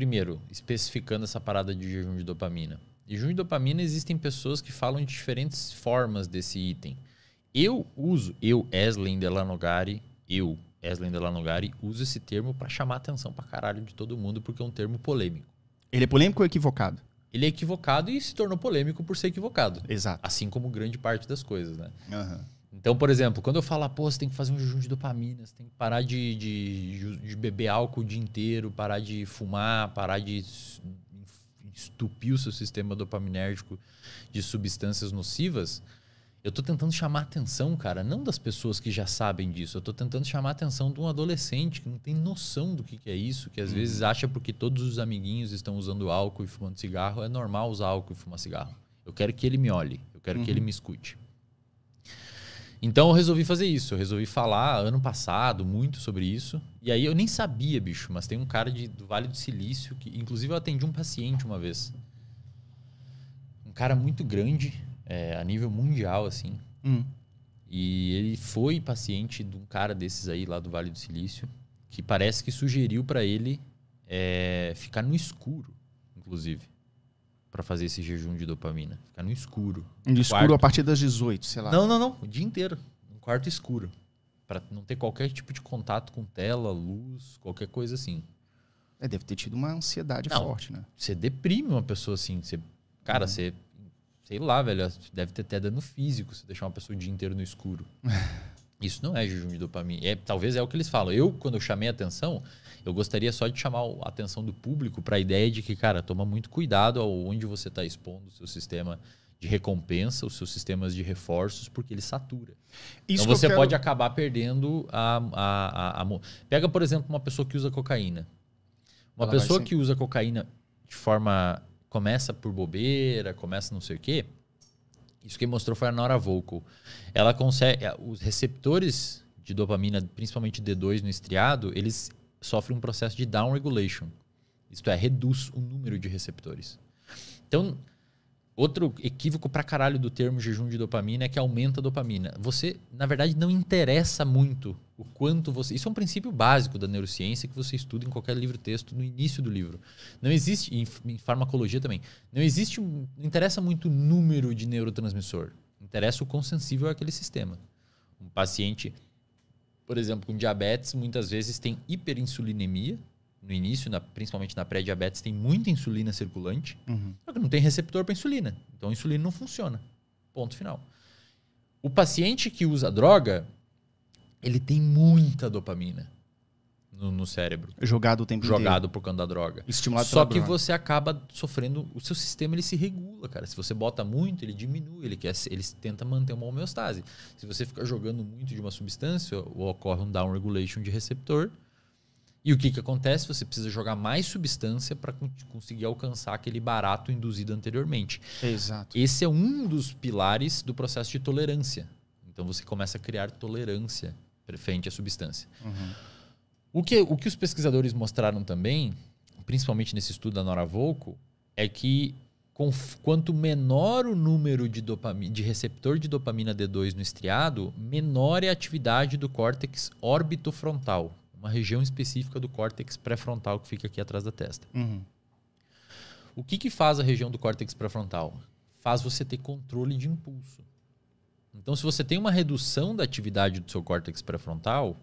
primeiro, especificando essa parada de jejum de dopamina. Jejum de dopamina existem pessoas que falam de diferentes formas desse item. Eu uso, eu, Eslen Delanogari, eu, Eslen Delanogari, uso esse termo para chamar a atenção pra caralho de todo mundo, porque é um termo polêmico. Ele é polêmico ou equivocado? Ele é equivocado e se tornou polêmico por ser equivocado. Exato. Assim como grande parte das coisas, né? Aham. Uhum. Então, por exemplo, quando eu falo, pô, você tem que fazer um jejum de dopamina, você tem que parar de, de, de beber álcool o dia inteiro, parar de fumar, parar de estupir o seu sistema dopaminérgico de substâncias nocivas, eu tô tentando chamar a atenção, cara, não das pessoas que já sabem disso. Eu tô tentando chamar a atenção de um adolescente que não tem noção do que, que é isso, que às uhum. vezes acha porque todos os amiguinhos estão usando álcool e fumando cigarro, é normal usar álcool e fumar cigarro. Eu quero que ele me olhe, eu quero uhum. que ele uhum. me escute. Então eu resolvi fazer isso. Eu resolvi falar ano passado muito sobre isso. E aí eu nem sabia, bicho, mas tem um cara de, do Vale do Silício que, inclusive, eu atendi um paciente uma vez. Um cara muito grande, é, a nível mundial, assim. Hum. E ele foi paciente de um cara desses aí lá do Vale do Silício, que parece que sugeriu para ele é, ficar no escuro, inclusive para fazer esse jejum de dopamina. Ficar no escuro. No, no escuro quarto. a partir das 18, sei lá. Não, não, não. O dia inteiro. Um quarto escuro. para não ter qualquer tipo de contato com tela, luz, qualquer coisa assim. É, deve ter tido uma ansiedade não, forte, né? Você deprime uma pessoa assim. Você, cara, uhum. você. Sei lá, velho. Deve ter até dano físico se deixar uma pessoa o dia inteiro no escuro. Isso não é jejum de dopamina. É, talvez é o que eles falam. Eu, quando eu chamei a atenção, eu gostaria só de chamar a atenção do público para a ideia de que, cara, toma muito cuidado onde você está expondo o seu sistema de recompensa, os seus sistemas de reforços, porque ele satura. Isso então você quero... pode acabar perdendo a, a, a, a, Pega, por exemplo, uma pessoa que usa cocaína. Uma Ela pessoa que usa cocaína de forma. começa por bobeira, começa não sei o quê isso que mostrou foi a Nora Vocal. Ela consegue. Eh, os receptores de dopamina, principalmente D2 no estriado, eles sofrem um processo de down regulation. Isto é, reduz o número de receptores. Então, outro equívoco pra caralho do termo jejum de dopamina é que aumenta a dopamina. Você, na verdade, não interessa muito o quanto você. Isso é um princípio básico da neurociência que você estuda em qualquer livro texto no início do livro. Não existe, em, farmacologia também, não existe. Não interessa muito o número de neurotransmissor. Interessa o quão sensível é aquele sistema. Um paciente, por exemplo, com diabetes, muitas vezes tem hiperinsulinemia. No início, na, principalmente na pré-diabetes, tem muita insulina circulante, uhum. só que não tem receptor para insulina. Então a insulina não funciona. Ponto final. O paciente que usa droga, ele tem muita dopamina no, no cérebro. Jogado o tempo Jogado inteiro. Jogado por conta da droga. Estimulado Só que droga. você acaba sofrendo. O seu sistema ele se regula, cara. Se você bota muito, ele diminui, ele, quer, ele tenta manter uma homeostase. Se você ficar jogando muito de uma substância, ocorre um down regulation de receptor. E o que, que acontece? Você precisa jogar mais substância para conseguir alcançar aquele barato induzido anteriormente. Exato. Esse é um dos pilares do processo de tolerância. Então você começa a criar tolerância frente à substância. Uhum. O, que, o que os pesquisadores mostraram também, principalmente nesse estudo da Nora é que com, quanto menor o número de, dopamina, de receptor de dopamina D2 no estriado, menor é a atividade do córtex orbitofrontal, uma região específica do córtex pré-frontal que fica aqui atrás da testa. Uhum. O que, que faz a região do córtex pré-frontal? Faz você ter controle de impulso. Então, se você tem uma redução da atividade do seu córtex pré-frontal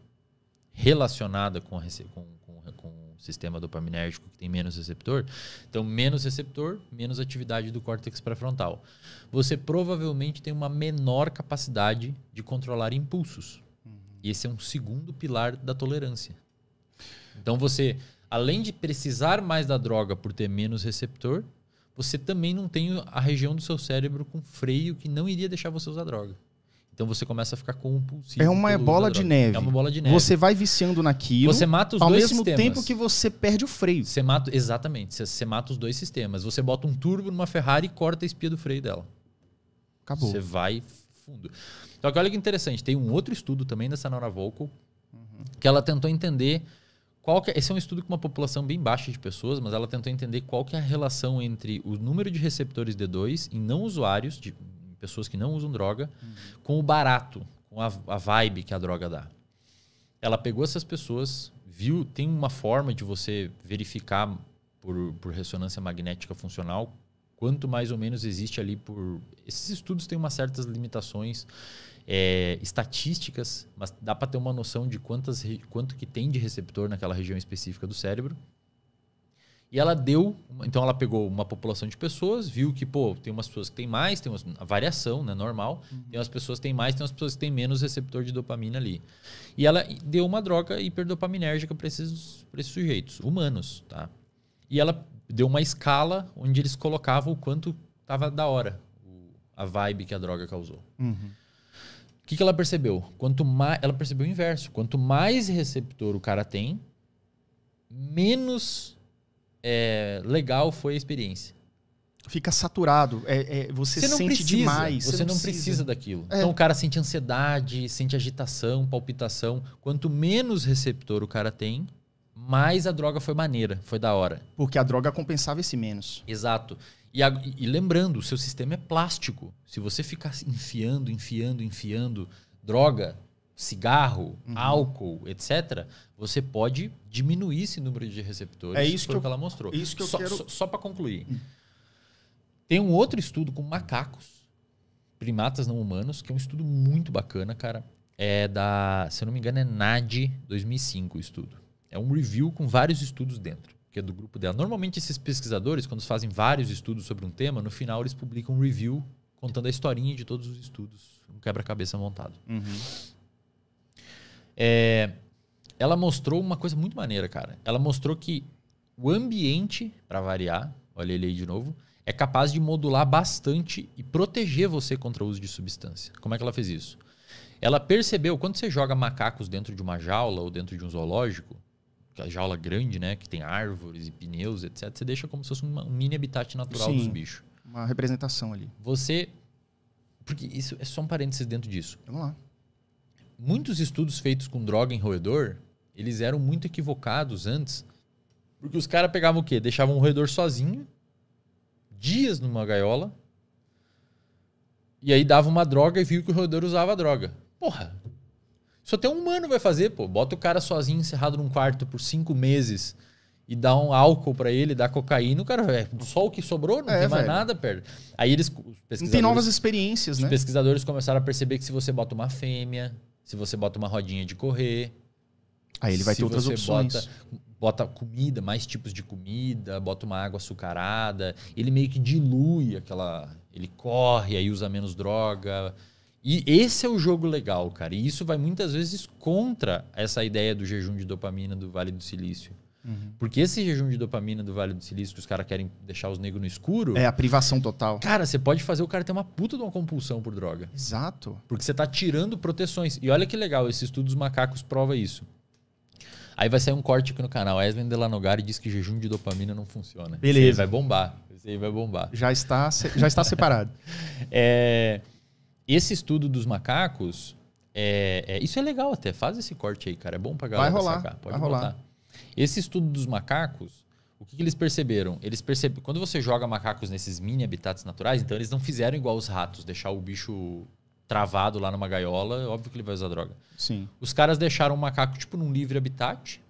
relacionada com, com, com, com, o sistema dopaminérgico que tem menos receptor, então menos receptor, menos atividade do córtex pré-frontal. Você provavelmente tem uma menor capacidade de controlar impulsos. Uhum. E esse é um segundo pilar da tolerância. Então, você, além de precisar mais da droga por ter menos receptor, você também não tem a região do seu cérebro com freio que não iria deixar você usar droga. Então você começa a ficar compulsivo. É uma bola de neve. É uma bola de neve. Você vai viciando naquilo. Você mata os dois sistemas. ao mesmo tempo que você perde o freio. Você mata, exatamente. Você, você, mata os dois sistemas. Você bota um turbo numa Ferrari e corta a espia do freio dela. Acabou. Você vai fundo. Só que olha que interessante, tem um outro estudo também dessa Nora Vocal uhum. que ela tentou entender qual que, é, esse é um estudo com uma população bem baixa de pessoas, mas ela tentou entender qual que é a relação entre o número de receptores D2 em não usuários, de pessoas que não usam droga, uhum. com o barato, com a, a, vibe que a droga dá. Ela pegou essas pessoas, viu, tem uma forma de você verificar por, por ressonância magnética funcional quanto mais ou menos existe ali por. Esses estudos têm umas certas limitações é, estatísticas, mas dá para ter uma noção de quantas, quanto que tem de receptor naquela região específica do cérebro. E ela deu, então ela pegou uma população de pessoas, viu que, pô, tem umas pessoas que tem mais, tem uma variação, né, normal, uhum. tem umas pessoas que tem mais, tem umas pessoas que tem menos receptor de dopamina ali. E ela deu uma droga hiperdopaminérgica para esses, pra esses sujeitos, humanos, tá? E ela deu uma escala onde eles colocavam o quanto tava da hora a vibe que a droga causou. Uhum. O que, que ela percebeu? Quanto mais ela percebeu o inverso. Quanto mais receptor o cara tem, menos é, legal foi a experiência. Fica saturado, é, é você, você sente precisa, demais. Você, você não, não precisa, precisa daquilo. É. Então o cara sente ansiedade, sente agitação, palpitação. Quanto menos receptor o cara tem, mais a droga foi maneira, foi da hora. Porque a droga compensava esse menos. Exato. E, a, e lembrando, o seu sistema é plástico. Se você ficar enfiando, enfiando, enfiando droga, cigarro, uhum. álcool, etc., você pode diminuir esse número de receptores. É isso que, eu, que, ela mostrou. Isso que eu só, quero... Só, só para concluir. Hum. Tem um outro estudo com macacos, primatas não humanos, que é um estudo muito bacana, cara. É da, se eu não me engano, é NAD 2005 o estudo. É um review com vários estudos dentro, que é do grupo dela. Normalmente esses pesquisadores, quando fazem vários estudos sobre um tema, no final eles publicam um review contando a historinha de todos os estudos, um quebra-cabeça montado. Uhum. É, ela mostrou uma coisa muito maneira, cara. Ela mostrou que o ambiente, para variar, olha ele aí de novo, é capaz de modular bastante e proteger você contra o uso de substância. Como é que ela fez isso? Ela percebeu quando você joga macacos dentro de uma jaula ou dentro de um zoológico, a jaula grande, né? Que tem árvores e pneus, etc. Você deixa como se fosse uma, um mini habitat natural Sim, dos bichos. Uma representação ali. Você. Porque isso é só um parênteses dentro disso. Vamos lá. Muitos estudos feitos com droga em roedor, eles eram muito equivocados antes. Porque os caras pegavam o quê? Deixavam o roedor sozinho, dias numa gaiola, e aí dava uma droga e viu que o roedor usava a droga. Porra, só tem um humano vai fazer, pô. Bota o cara sozinho, encerrado num quarto por cinco meses e dá um álcool para ele, dá cocaína, o cara, é só o que sobrou, não é, tem mais nada, perde. Aí eles. Não tem novas experiências, os né? Os pesquisadores começaram a perceber que se você bota uma fêmea, se você bota uma rodinha de correr. Aí ele vai ter outras opções. Bota, bota comida, mais tipos de comida, bota uma água açucarada, ele meio que dilui aquela. Ele corre, aí usa menos droga. E esse é o jogo legal, cara. E isso vai muitas vezes contra essa ideia do jejum de dopamina do Vale do Silício. Uhum. Porque esse jejum de dopamina do Vale do Silício que os caras querem deixar os negros no escuro. É a privação total. Cara, você pode fazer o cara ter uma puta de uma compulsão por droga. Exato. Porque você tá tirando proteções. E olha que legal, esse estudo dos macacos prova isso. Aí vai sair um corte aqui no canal. Wesley Delanogari diz que jejum de dopamina não funciona. Beleza. vai bombar. Esse aí vai bombar. Já está, já está separado. é esse estudo dos macacos, é, é, isso é legal até. Faz esse corte aí, cara. É bom pra galera vai rolar, sacar. Pode vai rolar. Esse estudo dos macacos, o que, que eles perceberam? Eles perceberam. Quando você joga macacos nesses mini habitats naturais, então eles não fizeram igual os ratos, deixar o bicho travado lá numa gaiola, é óbvio que ele vai usar droga. Sim. Os caras deixaram o macaco tipo num livre habitat.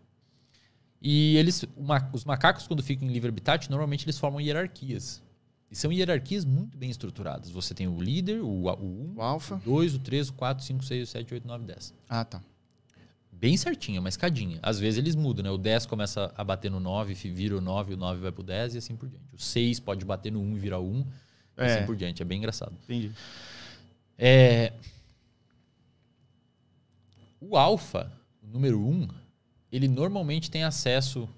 E eles, uma, os macacos quando ficam em livre habitat, normalmente eles formam hierarquias são hierarquias muito bem estruturadas. Você tem o líder, o 1, o, o alfa, o 2, 3, o 4, 5, 6, 7, 8, 9, 10. Ah, tá. Bem certinho, uma escadinha. Às vezes eles mudam, né? O 10 começa a bater no 9, vira o 9, o 9 vai pro 10 e assim por diante. O 6 pode bater no 1 e virar o 1 e assim é. assim por diante. É bem engraçado. Entendi. É... O alfa, número 1, ele normalmente tem acesso...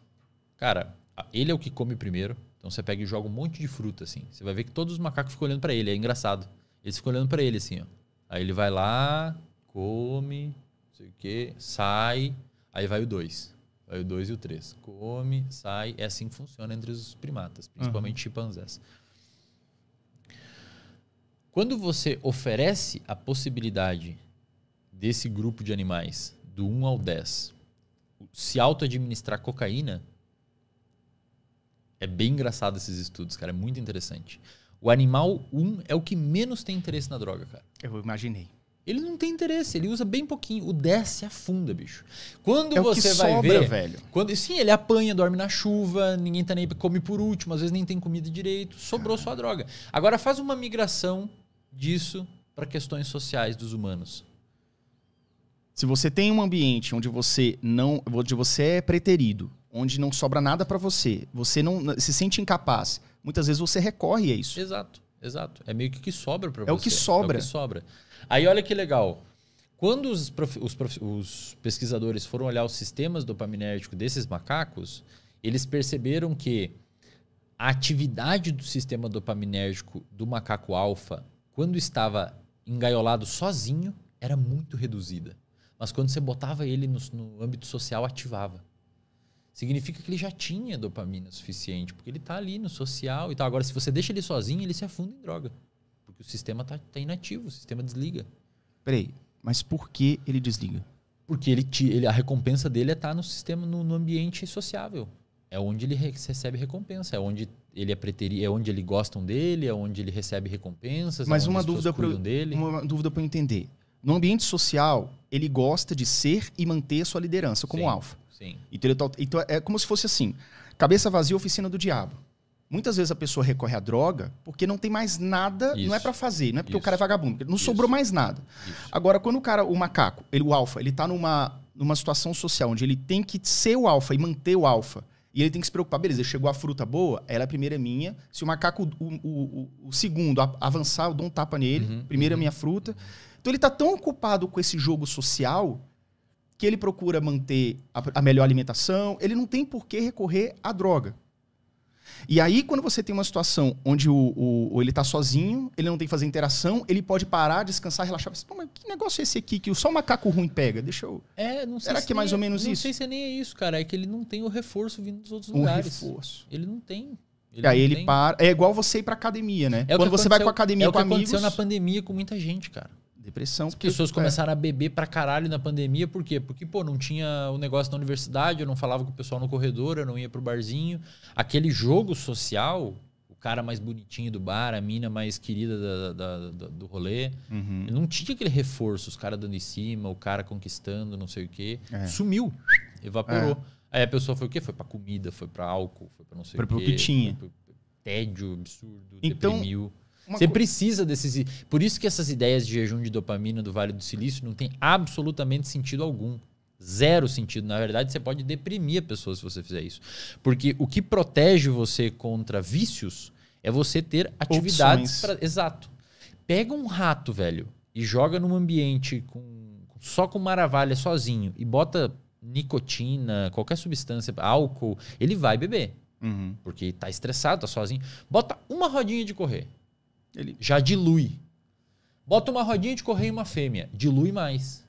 Cara, ele é o que come primeiro então você pega e joga um monte de fruta, assim. Você vai ver que todos os macacos ficam olhando para ele, é engraçado. Eles ficam olhando para ele, assim, ó. Aí ele vai lá, come, não sei o quê, sai, aí vai o 2. Vai o 2 e o 3. Come, sai. É assim que funciona entre os primatas, principalmente uhum. chimpanzés. Quando você oferece a possibilidade desse grupo de animais, do 1 ao 10, se auto-administrar cocaína, é bem engraçado esses estudos, cara. É muito interessante. O animal 1 é o que menos tem interesse na droga, cara. Eu imaginei. Ele não tem interesse, ele usa bem pouquinho. O 10 se afunda, bicho. Quando é você vai sobra, ver. velho. Quando, sim, ele apanha, dorme na chuva, ninguém tá nem come por último, às vezes nem tem comida direito, sobrou ah. só a droga. Agora faz uma migração disso para questões sociais dos humanos. Se você tem um ambiente onde você não, onde você é preterido, onde não sobra nada para você, você não se sente incapaz, muitas vezes você recorre a isso. Exato, exato. É meio que que sobra para é você. É o que sobra. É o que sobra. Aí olha que legal. Quando os, prof, os, prof, os pesquisadores foram olhar os sistemas dopaminérgicos desses macacos, eles perceberam que a atividade do sistema dopaminérgico do macaco alfa, quando estava engaiolado sozinho, era muito reduzida. Mas quando você botava ele no, no âmbito social, ativava significa que ele já tinha dopamina suficiente, porque ele está ali no social e tal. Agora, se você deixa ele sozinho, ele se afunda em droga. Porque o sistema está tá inativo, o sistema desliga. Peraí, mas por que ele desliga? Porque ele, ele a recompensa dele é estar tá no sistema, no, no, ambiente sociável. É onde ele recebe recompensa, é onde ele é preterido, é onde ele gostam dele, é onde ele recebe recompensas. É mas é uma, dúvida pra, dele. uma dúvida para eu entender. No ambiente social, ele gosta de ser e manter sua liderança como alfa. Sim. Intelectual. Então é como se fosse assim: cabeça vazia, oficina do diabo. Muitas vezes a pessoa recorre à droga porque não tem mais nada, Isso. não é para fazer, não é porque Isso. o cara é vagabundo, não Isso. sobrou mais nada. Agora, quando o cara, o macaco, ele, o alfa, ele tá numa, numa situação social onde ele tem que ser o alfa e manter o alfa, e ele tem que se preocupar, beleza, chegou a fruta boa, ela é a primeira minha, se o macaco, o, o, o, o segundo avançar, eu dou um tapa nele, uhum, primeira é uhum. minha fruta. Então ele tá tão ocupado com esse jogo social que ele procura manter a, a melhor alimentação, ele não tem por que recorrer à droga. E aí, quando você tem uma situação onde o, o, ele está sozinho, ele não tem que fazer interação, ele pode parar, descansar, relaxar. Mas, mas que negócio é esse aqui que só o macaco ruim pega? Deixa eu. É, não sei Será se que é mais ou menos não isso? Não sei se é nem é isso, cara. É que ele não tem o reforço vindo dos outros um lugares. reforço. Ele não tem. Ele aí ele tem. para. É igual você ir pra academia, né? É Quando você vai com a academia é com amigos. É o que aconteceu na pandemia com muita gente, cara depressão. As pessoas é. começaram é. a beber pra caralho na pandemia, por quê? Porque, pô, não tinha o um negócio na universidade, eu não falava com o pessoal no corredor, eu não ia pro barzinho. Aquele jogo social, o cara mais bonitinho do bar, a mina mais querida da, da, da, do rolê, uhum. não tinha aquele reforço, os caras dando em cima, o cara conquistando, não sei o quê. É. Sumiu, evaporou. É. Aí a pessoa foi o quê? Foi pra comida, foi pra álcool, foi pra não sei foi o quê. Foi pro que tinha. Foi pro tédio absurdo, então, deprimiu você co... precisa desses. Por isso que essas ideias de jejum de dopamina do Vale do Silício não tem absolutamente sentido algum. Zero sentido. Na verdade, você pode deprimir a pessoa se você fizer isso. Porque o que protege você contra vícios é você ter atividades. Pra... Exato. Pega um rato, velho, e joga num ambiente com só com maravilha sozinho e bota nicotina, qualquer substância, álcool, ele vai beber. Uhum. Porque tá estressado, tá sozinho. Bota uma rodinha de correr. Ele já dilui. Bota uma rodinha de correio e uma fêmea, dilui mais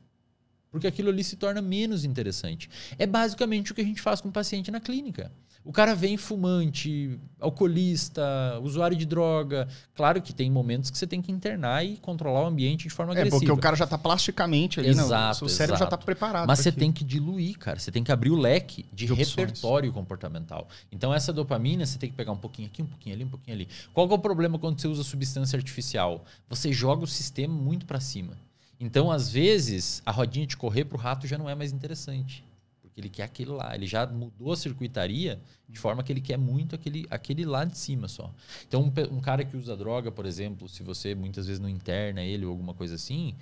porque aquilo ali se torna menos interessante. É basicamente o que a gente faz com o paciente na clínica. O cara vem fumante, alcoolista, usuário de droga. Claro que tem momentos que você tem que internar e controlar o ambiente de forma é, agressiva. É, porque o cara já está plasticamente ali, né? exato, o cérebro tá exato. já está preparado. Mas você tem que diluir, cara. Você tem que abrir o leque de, de repertório opções. comportamental. Então, essa dopamina, você tem que pegar um pouquinho aqui, um pouquinho ali, um pouquinho ali. Qual é o problema quando você usa substância artificial? Você joga o sistema muito para cima. Então, às vezes, a rodinha de correr para o rato já não é mais interessante. Porque ele quer aquele lá. Ele já mudou a circuitaria de forma que ele quer muito aquele, aquele lá de cima só. Então, um, um cara que usa droga, por exemplo, se você muitas vezes não interna ele ou alguma coisa assim,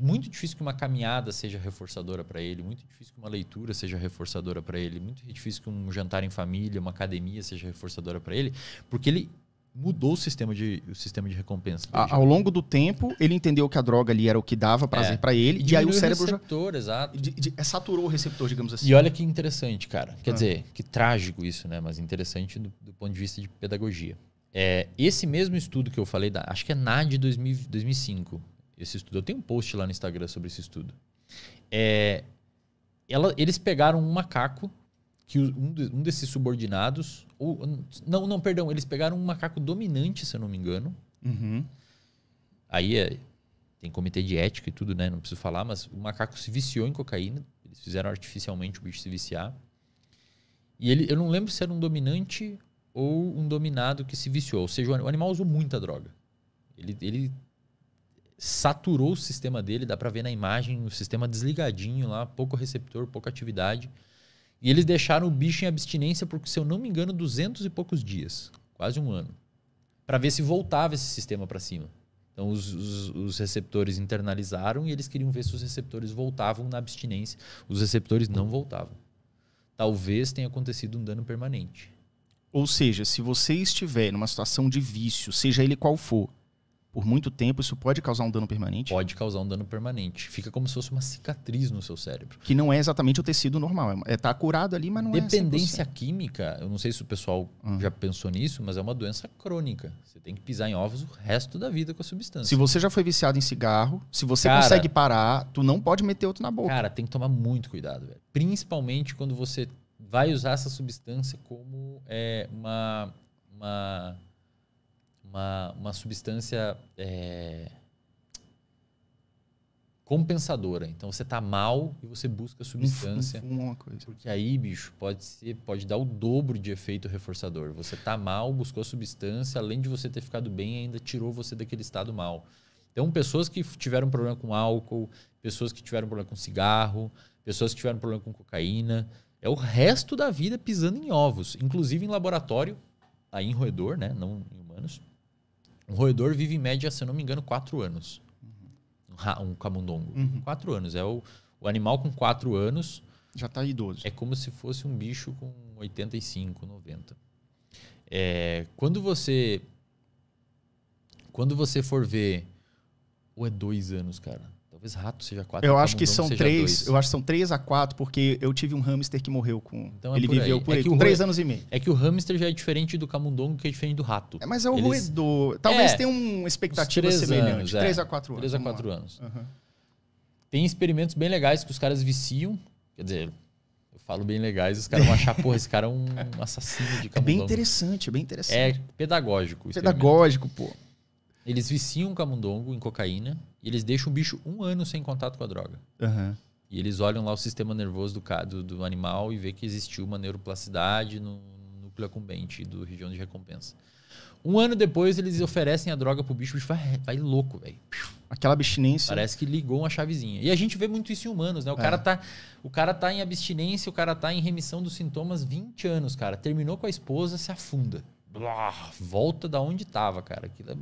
muito difícil que uma caminhada seja reforçadora para ele, muito difícil que uma leitura seja reforçadora para ele, muito difícil que um jantar em família, uma academia seja reforçadora para ele, porque ele mudou o sistema de, o sistema de recompensa. A, ao longo do tempo, ele entendeu que a droga ali era o que dava prazer é. para ele, e, e aí o cérebro o receptor, já exato. De, de, é, saturou o receptor, digamos assim. E olha que interessante, cara. Quer ah. dizer, que trágico isso, né? Mas interessante do, do ponto de vista de pedagogia. É, esse mesmo estudo que eu falei, da, acho que é NAD 2005, esse estudo. Eu tenho um post lá no Instagram sobre esse estudo. É, ela, eles pegaram um macaco que um, de, um desses subordinados. Ou, não, não, perdão, eles pegaram um macaco dominante, se eu não me engano. Uhum. Aí é, tem comitê de ética e tudo, né? Não preciso falar, mas o macaco se viciou em cocaína. Eles fizeram artificialmente o bicho se viciar. E ele, eu não lembro se era um dominante ou um dominado que se viciou. Ou seja, o animal usou muita droga. Ele, ele saturou o sistema dele, dá para ver na imagem o sistema desligadinho lá, pouco receptor, pouca atividade. E eles deixaram o bicho em abstinência por, se eu não me engano, duzentos e poucos dias, quase um ano, para ver se voltava esse sistema para cima. Então, os, os, os, receptores internalizaram e eles queriam ver se os receptores voltavam na abstinência. Os receptores não voltavam. Talvez tenha acontecido um dano permanente. Ou seja, se você estiver numa situação de vício, seja ele qual for, por muito tempo, isso pode causar um dano permanente? Pode causar um dano permanente. Fica como se fosse uma cicatriz no seu cérebro. Que não é exatamente o tecido normal. É, é tá curado ali, mas não Dependência é Dependência química, eu não sei se o pessoal hum. já pensou nisso, mas é uma doença crônica. Você tem que pisar em ovos o resto da vida com a substância. Se você já foi viciado em cigarro, se você cara, consegue parar, tu não pode meter outro na boca. Cara, tem que tomar muito cuidado, velho. Principalmente quando você vai usar essa substância como é, uma, uma uma, uma substância é, compensadora. Então você tá mal e você busca a substância. É uma coisa. Porque aí, bicho, pode ser, pode dar o dobro de efeito reforçador. Você tá mal, buscou a substância, além de você ter ficado bem, ainda tirou você daquele estado mal. Então, pessoas que tiveram problema com álcool, pessoas que tiveram problema com cigarro, pessoas que tiveram problema com cocaína, é o resto da vida pisando em ovos, inclusive em laboratório, aí em roedor, né, não em humanos. Um roedor vive em média, se eu não me engano, quatro anos. Um camundongo. Uhum. Quatro anos. É o, o animal com quatro anos. Já está idoso. É como se fosse um bicho com 85, 90. É, quando você. Quando você for ver. Ou é dois anos, cara? Talvez rato seja quatro. Eu tá acho que são três. Dois. Eu acho que são três a quatro, porque eu tive um hamster que morreu com. Então é ele é viveu por, é aí, com três anos e meio. É que o hamster já é diferente do camundongo, que é diferente do rato. É, mas é o Eles... roedor. Talvez é, tenha uma expectativa semelhante. Anos, é. três a quatro anos. Três a quatro lá. anos. Uhum. Tem experimentos bem legais que os caras viciam. Quer dizer, eu falo bem legais, os caras vão achar, porra, esse cara é um assassino de camundongo. É bem interessante, é bem interessante. É pedagógico. Pedagógico, pô. Eles viciam o camundongo em cocaína e eles deixam o bicho um ano sem contato com a droga. Uhum. E eles olham lá o sistema nervoso do, do, do animal e vê que existiu uma neuroplasticidade no núcleo acumbente do região de recompensa. Um ano depois, eles oferecem a droga pro bicho, o bicho vai, vai louco, velho. Aquela abstinência. Parece que ligou uma chavezinha. E a gente vê muito isso em humanos, né? O, é. cara tá, o cara tá em abstinência, o cara tá em remissão dos sintomas 20 anos, cara. Terminou com a esposa, se afunda. volta da onde tava, cara. Aquilo é